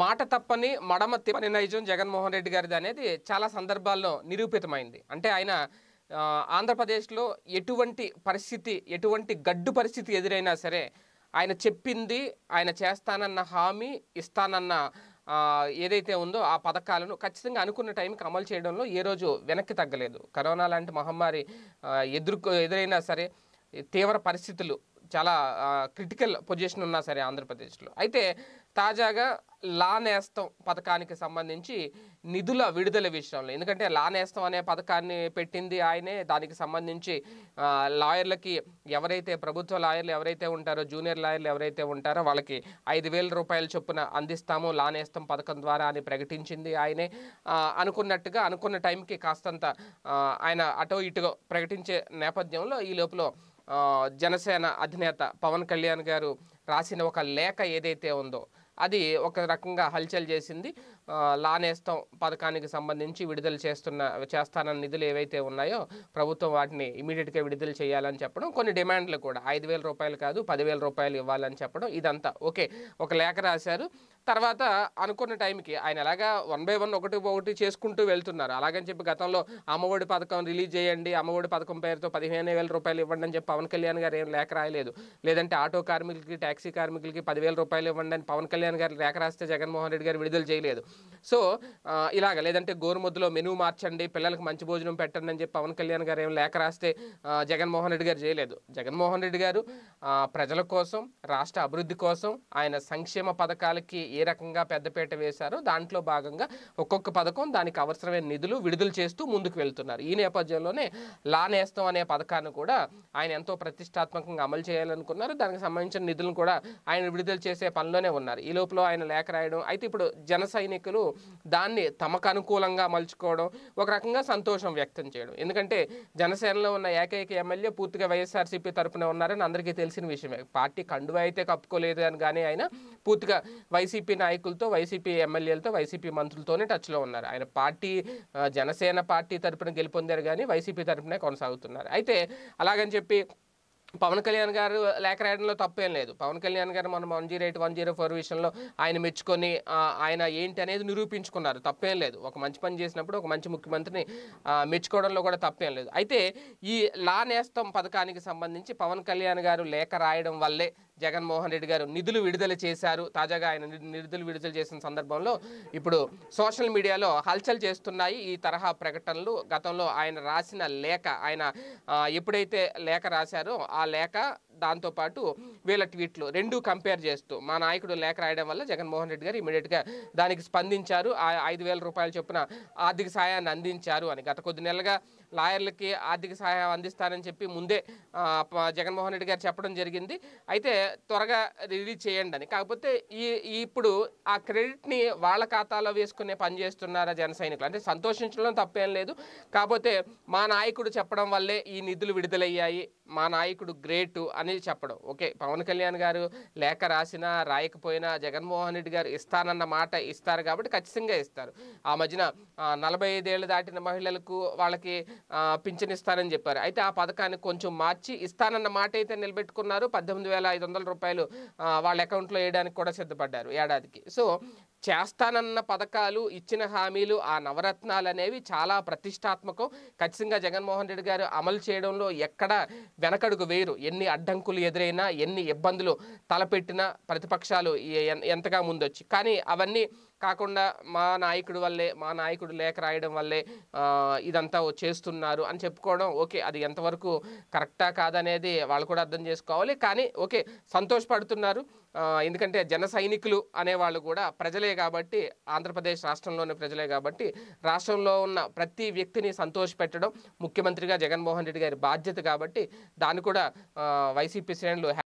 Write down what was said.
మాట తప్పని మడమ తిప్పని నైజం జగన్మోహన్ రెడ్డి గారిది అనేది చాలా సందర్భాల్లో నిరూపితమైంది అంటే ఆయన ఆంధ్రప్రదేశ్లో ఎటువంటి పరిస్థితి ఎటువంటి గడ్డు పరిస్థితి ఎదురైనా సరే ఆయన చెప్పింది ఆయన చేస్తానన్న హామీ ఇస్తానన్న ఏదైతే ఉందో ఆ పథకాలను ఖచ్చితంగా అనుకున్న టైంకి అమలు చేయడంలో ఏ రోజు వెనక్కి తగ్గలేదు కరోనా లాంటి మహమ్మారి ఎదుర్కొ ఎదురైనా సరే తీవ్ర పరిస్థితులు చాలా క్రిటికల్ పొజిషన్ ఉన్నా సరే ఆంధ్రప్రదేశ్లో అయితే తాజాగా లా నేస్తం పథకానికి సంబంధించి నిధుల విడుదల విషయంలో ఎందుకంటే లా నేస్తం అనే పథకాన్ని పెట్టింది ఆయనే దానికి సంబంధించి లాయర్లకి ఎవరైతే ప్రభుత్వ లాయర్లు ఎవరైతే ఉంటారో జూనియర్ లాయర్లు ఎవరైతే ఉంటారో వాళ్ళకి ఐదు వేల రూపాయల చొప్పున అందిస్తాము లా నేస్తం పథకం ద్వారా అని ప్రకటించింది ఆయనే అనుకున్నట్టుగా అనుకున్న టైంకి కాస్తంత ఆయన అటో ఇటుగా ప్రకటించే నేపథ్యంలో ఈ లోపల జనసేన అధినేత పవన్ కళ్యాణ్ గారు రాసిన ఒక లేఖ ఏదైతే ఉందో అది ఒక రకంగా హల్చల్ చేసింది లానేస్తం పథకానికి సంబంధించి విడుదల చేస్తున్న చేస్తానన్న నిధులు ఏవైతే ఉన్నాయో ప్రభుత్వం వాటిని ఇమీడియట్గా విడుదల చేయాలని చెప్పడం కొన్ని డిమాండ్లు కూడా ఐదు రూపాయలు కాదు పదివేల రూపాయలు ఇవ్వాలని చెప్పడం ఇదంతా ఓకే ఒక లేఖ రాశారు తర్వాత అనుకున్న టైంకి ఆయన ఎలాగా వన్ బై వన్ ఒకటి ఒకటి చేసుకుంటూ వెళ్తున్నారు అలాగని చెప్పి గతంలో అమ్మఒడి పథకం రిలీజ్ చేయండి అమ్మఒడి పథకం పేరుతో పదిహేను వేల రూపాయలు ఇవ్వండి అని చెప్పి పవన్ కళ్యాణ్ గారు ఏం లేఖ రాయలేదు లేదంటే ఆటో కార్మికులకి ట్యాక్సీ కార్మికులకి పదివేల రూపాయలు ఇవ్వండి అని పవన్ కళ్యాణ్ గారు లేఖ రాస్తే జగన్మోహన్ రెడ్డి గారు విడుదల చేయలేదు సో ఇలాగ లేదంటే గోరుముద్దులో మెనూ మార్చండి పిల్లలకు మంచి భోజనం పెట్టండి అని చెప్పి పవన్ కళ్యాణ్ గారు ఏం లేఖ రాస్తే జగన్మోహన్ రెడ్డి గారు చేయలేదు జగన్మోహన్ రెడ్డి గారు ప్రజల కోసం రాష్ట్ర అభివృద్ధి కోసం ఆయన సంక్షేమ పథకాలకి ఏ రకంగా పెద్దపేట వేశారో దాంట్లో భాగంగా ఒక్కొక్క పథకం దానికి అవసరమైన నిధులు విడుదల చేస్తూ ముందుకు వెళ్తున్నారు ఈ నేపథ్యంలోనే లా నేస్తం అనే పథకాన్ని కూడా ఆయన ఎంతో ప్రతిష్టాత్మకంగా అమలు చేయాలనుకున్నారు దానికి సంబంధించిన నిధులను కూడా ఆయన విడుదల చేసే పనిలోనే ఉన్నారు ఈ లోపల ఆయన లేఖ రాయడం అయితే ఇప్పుడు జన సైనికులు దాన్ని తమకు అనుకూలంగా మలుచుకోవడం ఒక రకంగా సంతోషం వ్యక్తం చేయడం ఎందుకంటే జనసేనలో ఉన్న ఏకైక ఎమ్మెల్యే పూర్తిగా వైఎస్ఆర్సీపీ తరఫున ఉన్నారని అందరికీ తెలిసిన విషయమే పార్టీ కండువ అయితే కప్పుకోలేదు అని కానీ ఆయన పూర్తిగా వైసీపీ వైసీపీ నాయకులతో వైసీపీ ఎమ్మెల్యేలతో వైసీపీ మంత్రులతోనే టచ్లో ఉన్నారు ఆయన పార్టీ జనసేన పార్టీ తరపున గెలుపొందారు కానీ వైసీపీ తరపునే కొనసాగుతున్నారు అయితే అలాగని చెప్పి పవన్ కళ్యాణ్ గారు లేఖ రాయడంలో తప్పేం లేదు పవన్ కళ్యాణ్ గారు మనం one zero eight one zero four విషయంలో ఆయన మెచ్చుకొని ఆయన ఏంటి అనేది నిరూపించుకున్నారు తప్పేం లేదు ఒక మంచి పని చేసినప్పుడు ఒక మంచి ముఖ్యమంత్రిని మెచ్చుకోవడంలో కూడా తప్పేం లేదు అయితే ఈ లా నేస్తం పథకానికి సంబంధించి పవన్ కళ్యాణ్ గారు లేఖ రాయడం వల్లే జగన్మోహన్ రెడ్డి గారు నిధులు విడుదల చేశారు తాజాగా ఆయన నిధులు విడుదల చేసిన సందర్భంలో ఇప్పుడు సోషల్ మీడియాలో హల్చల్ చేస్తున్నాయి ఈ తరహా ప్రకటనలు గతంలో ఆయన రాసిన లేఖ ఆయన ఎప్పుడైతే లేఖ రాశారో ఆ లేఖ దాంతోపాటు వీళ్ళ ట్వీట్లు రెండు కంపేర్ చేస్తూ మా నాయకుడు లేఖ రాయడం వల్ల జగన్మోహన్ రెడ్డి గారు ఇమీడియట్గా దానికి స్పందించారు ఆ ఐదు వేల రూపాయల చొప్పున ఆర్థిక సహాయాన్ని అందించారు అని గత కొద్ది నెలలుగా లాయర్లకి ఆర్థిక సహాయం అందిస్తానని చెప్పి ముందే జగన్మోహన్ రెడ్డి గారు చెప్పడం జరిగింది అయితే త్వరగా రిలీజ్ చేయండి అని కాకపోతే ఈ ఇప్పుడు ఆ క్రెడిట్ని వాళ్ళ ఖాతాలో వేసుకునే పని చేస్తున్నారా జన సైనికులు అంటే సంతోషించడం తప్పేం లేదు కాకపోతే మా నాయకుడు చెప్పడం వల్లే ఈ నిధులు విడుదలయ్యాయి మా నాయకుడు గ్రేటు అని అనేది చెప్పడం ఓకే పవన్ కళ్యాణ్ గారు లేఖ రాసినా రాయకపోయినా జగన్మోహన్ రెడ్డి గారు ఇస్తానన్న మాట ఇస్తారు కాబట్టి ఖచ్చితంగా ఇస్తారు ఆ మధ్యన నలభై ఐదేళ్ళు దాటిన మహిళలకు వాళ్ళకి పింఛన్ ఇస్తానని చెప్పారు అయితే ఆ పథకాన్ని కొంచెం మార్చి ఇస్తానన్న మాట అయితే నిలబెట్టుకున్నారు పద్దెనిమిది వేల ఐదు వందల రూపాయలు వాళ్ళ అకౌంట్లో వేయడానికి కూడా సిద్ధపడ్డారు ఏడాదికి సో చేస్తానన్న పథకాలు ఇచ్చిన హామీలు ఆ నవరత్నాలు అనేవి చాలా ప్రతిష్టాత్మకం ఖచ్చితంగా జగన్మోహన్ రెడ్డి గారు అమలు చేయడంలో ఎక్కడ వెనకడుగు వేరు ఎన్ని అడ్డంకులు ఎదురైనా ఎన్ని ఇబ్బందులు తలపెట్టినా ప్రతిపక్షాలు ఎంతగా ముందొచ్చి కానీ అవన్నీ కాకుండా మా నాయకుడు వల్లే మా నాయకుడు లేఖ రాయడం వల్లే ఇదంతా చేస్తున్నారు అని చెప్పుకోవడం ఓకే అది ఎంతవరకు కరెక్టా కాదనేది వాళ్ళు కూడా అర్థం చేసుకోవాలి కానీ ఓకే సంతోషపడుతున్నారు ఎందుకంటే జన సైనికులు అనేవాళ్ళు కూడా ప్రజలే కాబట్టి ఆంధ్రప్రదేశ్ రాష్ట్రంలోని ప్రజలే కాబట్టి రాష్ట్రంలో ఉన్న ప్రతి వ్యక్తిని సంతోషపెట్టడం ముఖ్యమంత్రిగా జగన్మోహన్ రెడ్డి గారి బాధ్యత కాబట్టి దాన్ని కూడా వైసీపీ శ్రేణులు